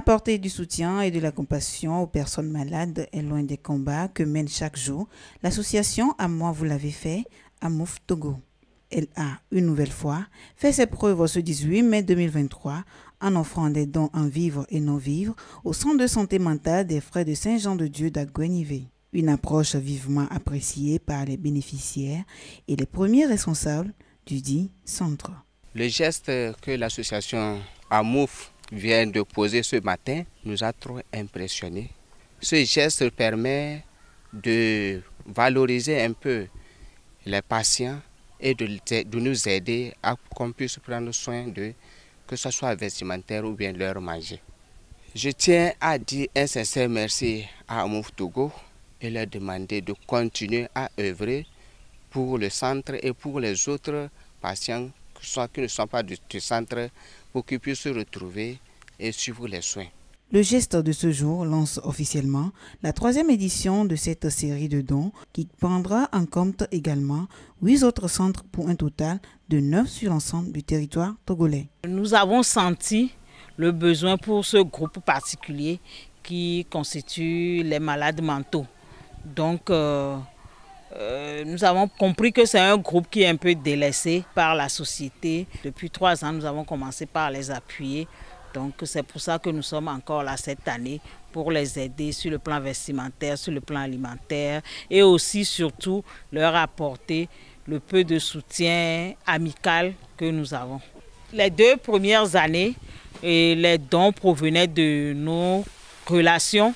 Apporter du soutien et de la compassion aux personnes malades et loin des combats que mène chaque jour l'association À moi vous l'avez fait, Amouf Togo. Elle a, une nouvelle fois, fait ses preuves ce 18 mai 2023 en offrant des dons en vivre et non vivre au Centre de santé mentale des frères de Saint-Jean-de-Dieu d'Aguenivé. Une approche vivement appréciée par les bénéficiaires et les premiers responsables du dit centre. Le geste que l'association AMOUF vient de poser ce matin nous a trop impressionnés. Ce geste permet de valoriser un peu les patients et de, nous aider à qu'on puisse prendre soin d'eux, que ce soit vestimentaire ou bien leur manger. Je tiens à dire un sincère merci à Amouf Togo et leur demander de continuer à œuvrer pour le centre et pour les autres patients qui ne sont pas du centre pour qu'ils puissent se retrouver et suivre les soins. Le geste de ce jour lance officiellement la troisième édition de cette série de dons qui prendra en compte également huit autres centres pour un total de neuf sur l'ensemble du territoire togolais. Nous avons senti le besoin pour ce groupe particulier qui constitue les malades mentaux. Donc, euh, euh, nous avons compris que c'est un groupe qui est un peu délaissé par la société. Depuis trois ans, nous avons commencé par les appuyer. Donc c'est pour ça que nous sommes encore là cette année pour les aider sur le plan vestimentaire, sur le plan alimentaire et aussi surtout leur apporter le peu de soutien amical que nous avons. Les deux premières années, et les dons provenaient de nos relations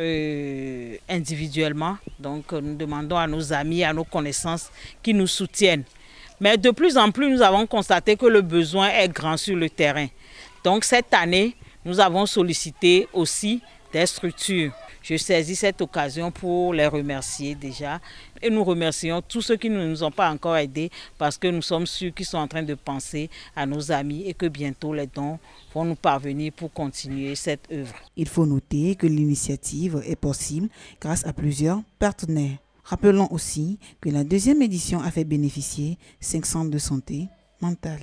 euh, individuellement. Donc euh, nous demandons à nos amis, à nos connaissances qui nous soutiennent. Mais de plus en plus, nous avons constaté que le besoin est grand sur le terrain. Donc cette année, nous avons sollicité aussi des structures je saisis cette occasion pour les remercier déjà. Et nous remercions tous ceux qui ne nous ont pas encore aidés parce que nous sommes sûrs qu'ils sont en train de penser à nos amis et que bientôt les dons vont nous parvenir pour continuer cette œuvre. Il faut noter que l'initiative est possible grâce à plusieurs partenaires. Rappelons aussi que la deuxième édition a fait bénéficier 5 centres de santé mentale.